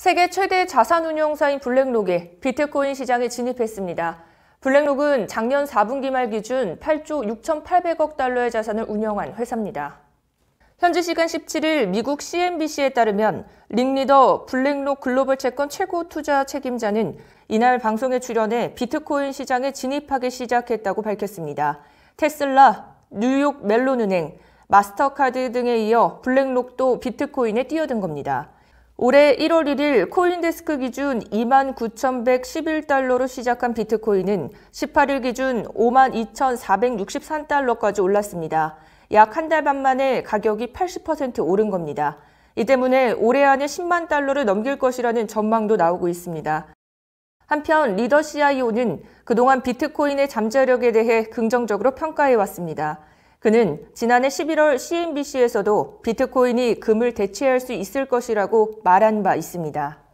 세계 최대 자산운용사인 블랙록에 비트코인 시장에 진입했습니다. 블랙록은 작년 4분기 말 기준 8조 6,800억 달러의 자산을 운영한 회사입니다. 현지 시간 17일 미국 CNBC에 따르면 링리더 블랙록 글로벌 채권 최고 투자 책임자는 이날 방송에 출연해 비트코인 시장에 진입하기 시작했다고 밝혔습니다. 테슬라, 뉴욕 멜론은행, 마스터카드 등에 이어 블랙록도 비트코인에 뛰어든 겁니다. 올해 1월 1일 코인데스크 기준 29,111달러로 시작한 비트코인은 18일 기준 52,463달러까지 올랐습니다. 약 한 달 반 만에 가격이 80% 오른 겁니다. 이 때문에 올해 안에 10만 달러를 넘길 것이라는 전망도 나오고 있습니다. 한편 리더 CIO는 그동안 비트코인의 잠재력에 대해 긍정적으로 평가해왔습니다. 그는 지난해 11월 CNBC에서도 비트코인이 금을 대체할 수 있을 것이라고 말한 바 있습니다.